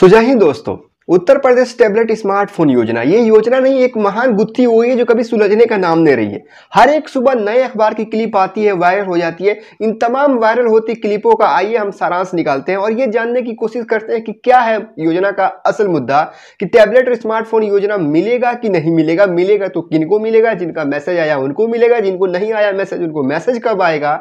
सुजय ही दोस्तों उत्तर प्रदेश tablet smartphone योजना ये योजना नहीं एक महान गुत्थी हुई है जो कभी सुलझने का नाम नहीं रही है हर एक सुबह नए अखबार की क्लिप आती है वायरल हो जाती है इन तमाम वायरल होती क्लिपों का आइए हम सारांश निकालते हैं और ये जानने की कोशिश करते हैं कि क्या है योजना का असल मुद्दा कि टैबलेट और स्मार्टफोन योजना मिलेगा कि नहीं मिलेगा मिलेगा तो किन मिलेगा जिनका मैसेज आया उनको मिलेगा जिनको नहीं आया मैसेज उनको मैसेज कब आएगा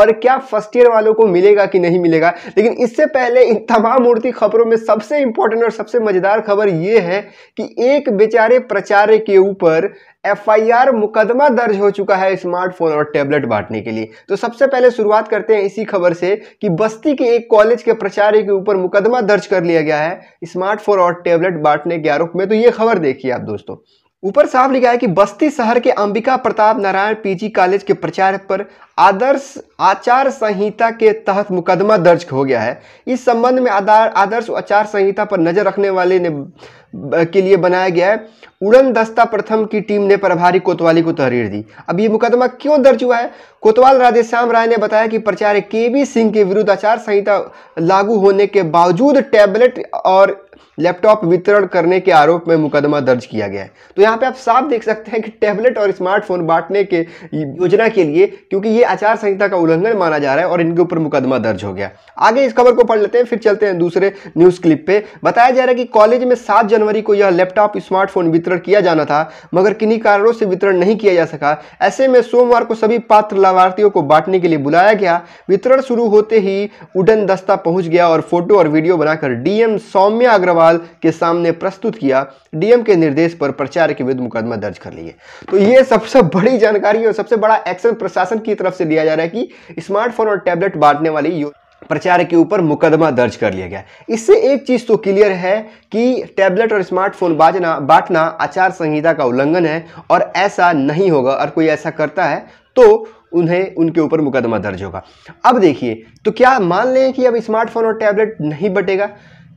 और क्या फर्स्ट ईयर वालों को मिलेगा कि नहीं मिलेगा लेकिन इससे पहले इन तमाम उड़ती खबरों में सबसे इंपॉर्टेंट और सबसे मजेदार मजेदार खबर ये है कि एक बेचारे प्रचार्य के ऊपर एफआईआर मुकदमा दर्ज हो चुका है स्मार्टफोन और टैबलेट बांटने के लिए तो सबसे पहले शुरुआत करते हैं इसी खबर से कि बस्ती के एक कॉलेज के प्राचार्य के ऊपर मुकदमा दर्ज कर लिया गया है स्मार्टफोन और टैबलेट बांटने के आरोप में तो ये खबर देखिए आप दोस्तों ऊपर साफ लिखा है कि बस्ती शहर के अंबिका प्रताप नारायण पीजी कॉलेज के प्रचार पर आदर्श आचार संहिता के तहत मुकदमा दर्ज हो गया है इस संबंध में आदर्श आचार संहिता पर नजर रखने वाले ने के लिए बनाया गया है उड़न दस्ता प्रथम की टीम ने प्रभारी कोतवाली को तहरीर दी अब ये मुकदमा क्यों दर्ज हुआ है कोतवाल राधेश्याम राय ने बताया कि प्राचार्य के बी सिंह के विरुद्ध आचार संहिता लागू होने के बावजूद टैबलेट और लैपटॉप वितरण करने के आरोप में मुकदमा दर्ज किया गया है तो यहाँ पे आप साफ देख सकते हैं कि टैबलेट और स्मार्टफोन बांटने के योजना के लिए क्योंकि ये आचार संहिता का उल्लंघन माना जा रहा है और इनके ऊपर मुकदमा दर्ज हो गया आगे इस खबर को पढ़ लेते हैं फिर चलते हैं दूसरे न्यूज़ क्लिप पे बताया जा रहा है कि कॉलेज में सात जनवरी को यह लैपटॉप स्मार्टफोन वितरण किया जाना था मगर किन्हीं कारणों से वितरण नहीं किया जा सका ऐसे में सोमवार को सभी पात्र लाभार्थियों को बांटने के लिए बुलाया गया वितरण शुरू होते ही उडन दस्ता पहुंच गया और फोटो और वीडियो बनाकर डीएम सौम्या अग्रवाल अग्रवाल के सामने प्रस्तुत किया डीएम के निर्देश पर प्रचार के विरुद्ध मुकदमा दर्ज कर लिए तो ये सबसे सब बड़ी जानकारी और सबसे बड़ा एक्शन प्रशासन की तरफ से लिया जा रहा है कि स्मार्टफोन और टैबलेट बांटने वाली प्रचार के ऊपर मुकदमा दर्ज कर लिया गया इससे एक चीज़ तो क्लियर है कि टैबलेट और स्मार्टफोन बाजना बांटना आचार संहिता का उल्लंघन है और ऐसा नहीं होगा और कोई ऐसा करता है तो उन्हें उनके ऊपर मुकदमा दर्ज होगा अब देखिए तो क्या मान लें कि अब स्मार्टफोन और टैबलेट नहीं बटेगा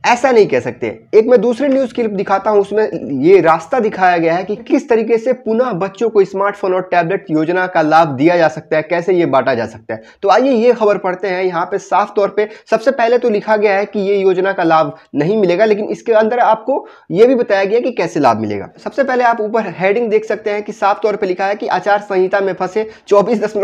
ऐसा नहीं कह सकते एक मैं दूसरी न्यूज क्लिप दिखाता हूं उसमें ये रास्ता दिखाया गया है कि किस तरीके से पुनः बच्चों को स्मार्टफोन और टैबलेट योजना का लाभ दिया जा सकता है कैसे ये बांटा जा सकता है तो आइए ये खबर पढ़ते हैं यहाँ पे साफ तौर पे सबसे पहले तो लिखा गया है कि ये योजना का लाभ नहीं मिलेगा लेकिन इसके अंदर आपको ये भी बताया गया कि कैसे लाभ मिलेगा सबसे पहले आप ऊपर हेडिंग देख सकते हैं कि साफ तौर पर लिखा है कि आचार संहिता में फंसे चौबीस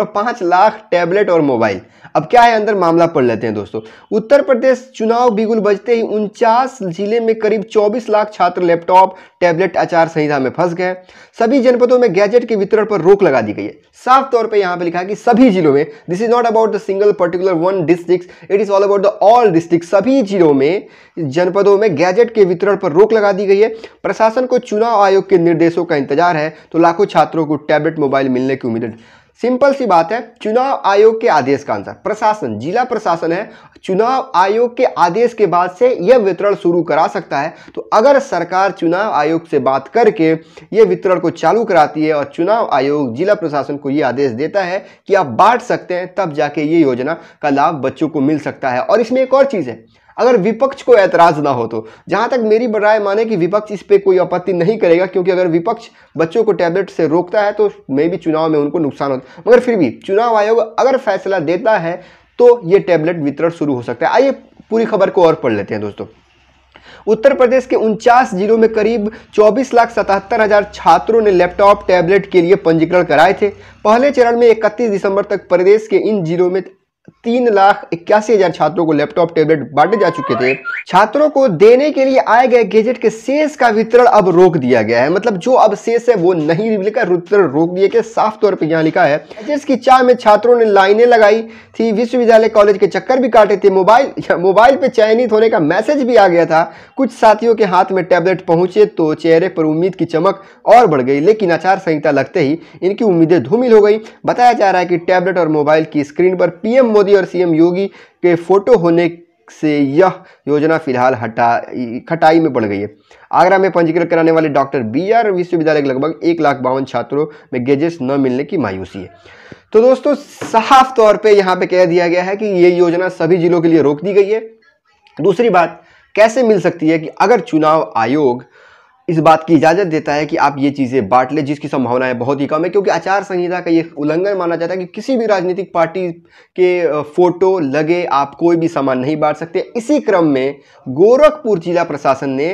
लाख टैबलेट और मोबाइल अब क्या है अंदर मामला पढ़ लेते हैं दोस्तों उत्तर प्रदेश चुनाव बिगुल बजते ही उन उनचास जिले में करीब 24 लाख छात्र लैपटॉप टैबलेट आचार संहिता में फंस गए सभी जनपदों में गैजेट के वितरण पर रोक लगा दी गई है साफ तौर पे यहाँ पे लिखा है कि सभी जिलों में this is not about the single particular one district it is all about the all district सभी जिलों में जनपदों में गैजेट के वितरण पर रोक लगा दी गई है प्रशासन को चुनाव आयोग के निर्देशों का इंतजार है तो लाखों छात्रों को टैबलेट मोबाइल मिलने की उम्मीद है सिंपल सी बात है चुनाव आयोग के आदेश का आंसर प्रशासन जिला प्रशासन है चुनाव आयोग के आदेश के बाद से यह वितरण शुरू करा सकता है तो अगर सरकार चुनाव आयोग से बात करके यह वितरण को चालू कराती है और चुनाव आयोग जिला प्रशासन को यह आदेश देता है कि आप बांट सकते हैं तब जाके ये योजना का लाभ बच्चों को मिल सकता है और इसमें एक और चीज़ है अगर विपक्ष को ऐतराज ना हो तो जहां तक मेरी राय माने कि विपक्ष इस पर कोई आपत्ति नहीं करेगा क्योंकि अगर विपक्ष बच्चों को टैबलेट से रोकता है तो मे भी चुनाव में उनको नुकसान होता मगर फिर भी चुनाव आयोग अगर फैसला देता है तो ये टैबलेट वितरण शुरू हो सकता है आइए पूरी खबर को और पढ़ लेते हैं दोस्तों उत्तर प्रदेश के उनचास जिलों में करीब चौबीस लाख सतहत्तर हजार छात्रों ने लैपटॉप टैबलेट के लिए पंजीकरण कराए थे पहले चरण में इकतीस दिसंबर तक प्रदेश के इन जिलों में तीन लाख इक्यासी हजार छात्रों को लैपटॉप टैबलेट बांटे जा चुके थे छात्रों को देने के लिए आए गए गैजेट के शेष का वितरण अब रोक दिया गया है मतलब जो अब शेष है वो नहीं लिखा वितरण रोक दिया गया साफ तौर पर यहाँ लिखा है जिसकी चाह में छात्रों ने लाइनें लगाई थी विश्वविद्यालय कॉलेज के चक्कर भी काटे थे मोबाइल मोबाइल पे चयनित होने का मैसेज भी आ गया था कुछ साथियों के हाथ में टैबलेट पहुंचे तो चेहरे पर उम्मीद की चमक और बढ़ गई लेकिन आचार संहिता लगते ही इनकी उम्मीदें धूमिल हो गई बताया जा रहा है कि टैबलेट और मोबाइल की स्क्रीन पर पीएम मोदी और सीएम योगी के फोटो होने से यह योजना फिलहाल हटा खटाई में पड़ गई है आगरा में पंजीकृत कराने वाले डॉक्टर बी आर विश्वविद्यालय के लगभग एक लाख बावन छात्रों में गेजेस न मिलने की मायूसी है तो दोस्तों साफ तौर पे यहाँ पे कह दिया गया है कि ये योजना सभी जिलों के लिए रोक दी गई है दूसरी बात कैसे मिल सकती है कि अगर चुनाव आयोग इस बात की इजाज़त देता है कि आप ये चीज़ें बांट ले जिसकी संभावना है बहुत ही कम है क्योंकि आचार संहिता का ये उल्लंघन माना जाता है कि किसी भी राजनीतिक पार्टी के फोटो लगे आप कोई भी सामान नहीं बांट सकते इसी क्रम में गोरखपुर जिला प्रशासन ने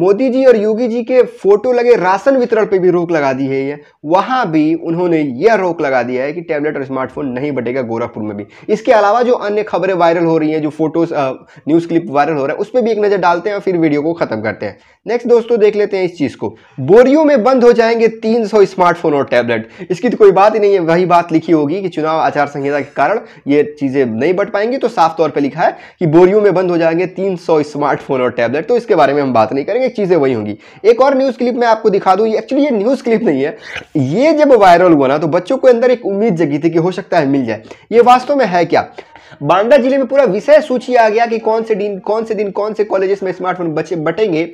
मोदी जी और योगी जी के फोटो लगे राशन वितरण पर भी रोक लगा दी है ये वहां भी उन्होंने यह रोक लगा दिया है कि टैबलेट और स्मार्टफोन नहीं बटेगा गोरखपुर में भी इसके अलावा जो अन्य खबरें वायरल हो रही हैं जो फोटोज न्यूज़ क्लिप वायरल हो रहा है उस पर भी एक नज़र डालते हैं और फिर वीडियो को ख़त्म करते हैं नेक्स्ट दोस्तों देख लेते लेते हैं इस चीज़ को बोरियो में बंद हो जाएंगे 300 स्मार्टफोन और टैबलेट इसकी तो कोई बात ही नहीं है वही बात लिखी होगी कि चुनाव आचार संहिता के कारण ये चीज़ें नहीं बढ़ पाएंगी तो साफ तौर पे लिखा है कि बोरियो में बंद हो जाएंगे 300 स्मार्टफोन और टैबलेट तो इसके बारे में हम बात नहीं करेंगे चीज़ें वही होंगी एक और न्यूज़ क्लिप मैं आपको दिखा दूँ एक्चुअली ये न्यूज़ क्लिप नहीं है ये जब वायरल हुआ ना तो बच्चों के अंदर एक उम्मीद जगी थी कि हो सकता है मिल जाए ये वास्तव में है क्या बांदा जिले में पूरा विषय सूची आ गया कि कौन से दिन कौन से दिन कौन से कॉलेजेस में स्मार्टफोन बचे बटेंगे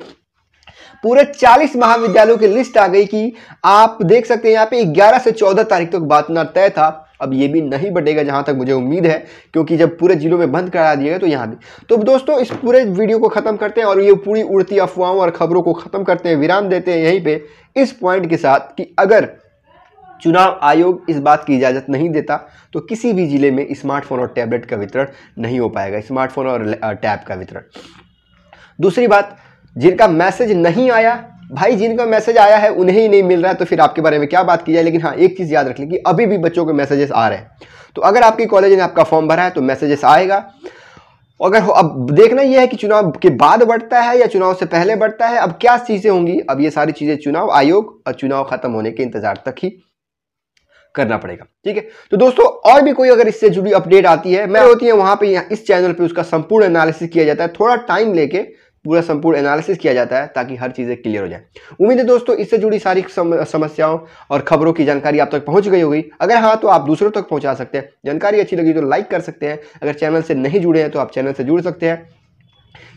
पूरे 40 महाविद्यालयों की लिस्ट आ गई कि आप देख सकते हैं यहाँ पे 11 से 14 तारीख तक तो बातना तय था अब ये भी नहीं बढ़ेगा जहाँ तक मुझे उम्मीद है क्योंकि जब पूरे जिलों में बंद करा दिया गया तो यहाँ भी तो दोस्तों इस पूरे वीडियो को ख़त्म करते हैं और ये पूरी उड़ती अफवाहों और खबरों को ख़त्म करते हैं विराम देते हैं यहीं पर इस पॉइंट के साथ कि अगर चुनाव आयोग इस बात की इजाज़त नहीं देता तो किसी भी ज़िले में स्मार्टफोन और टैबलेट का वितरण नहीं हो पाएगा स्मार्टफोन और टैब का वितरण दूसरी बात जिनका मैसेज नहीं आया भाई जिनका मैसेज आया है उन्हें ही नहीं मिल रहा है तो फिर आपके बारे में क्या बात की जाए लेकिन हाँ एक चीज़ याद रख लें कि अभी भी बच्चों के मैसेजेस आ रहे हैं तो अगर आपके कॉलेज ने आपका फॉर्म भरा है तो मैसेजेस आएगा अगर अब देखना यह है कि चुनाव के बाद बढ़ता है या चुनाव से पहले बढ़ता है अब क्या चीज़ें होंगी अब ये सारी चीज़ें चुनाव आयोग और चुनाव खत्म होने के इंतजार तक ही करना पड़ेगा ठीक है तो दोस्तों और भी कोई अगर इससे जुड़ी अपडेट आती है मैं होती है वहां पे इस चैनल पे उसका संपूर्ण एनालिसिस किया जाता है थोड़ा टाइम लेके पूरा संपूर्ण एनालिसिस किया जाता है ताकि हर चीज़ें क्लियर हो जाए उम्मीद है दोस्तों इससे जुड़ी सारी सम, समस्याओं और खबरों की जानकारी आप तक पहुंच गई होगी अगर हाँ तो आप दूसरों तक पहुंचा सकते हैं जानकारी अच्छी लगी तो लाइक कर सकते हैं अगर चैनल से नहीं जुड़े हैं तो आप चैनल से जुड़ सकते हैं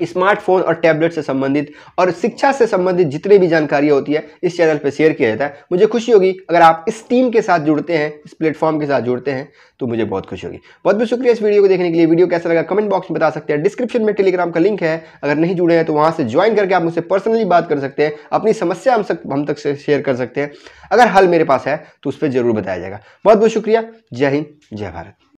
स्मार्टफोन और टैबलेट से संबंधित और शिक्षा से संबंधित जितने भी जानकारियाँ होती है इस चैनल पर शेयर किया जाता है मुझे खुशी होगी अगर आप इस टीम के साथ जुड़ते हैं इस प्लेटफॉर्म के साथ जुड़ते हैं तो मुझे बहुत खुशी होगी बहुत बहुत शुक्रिया इस वीडियो को देखने के लिए वीडियो कैसा लगा कमेंट बॉक्स में बता सकते हैं डिस्क्रिप्शन में टेलीग्राम का लिंक है अगर नहीं जुड़े हैं तो वहाँ से ज्वाइन करके आप मुझसे पर्सनली बात कर सकते हैं अपनी समस्या हम हम तक से शेयर कर सकते हैं अगर हल मेरे पास है तो उस पर जरूर बताया जाएगा बहुत बहुत शुक्रिया जय हिंद जय भारत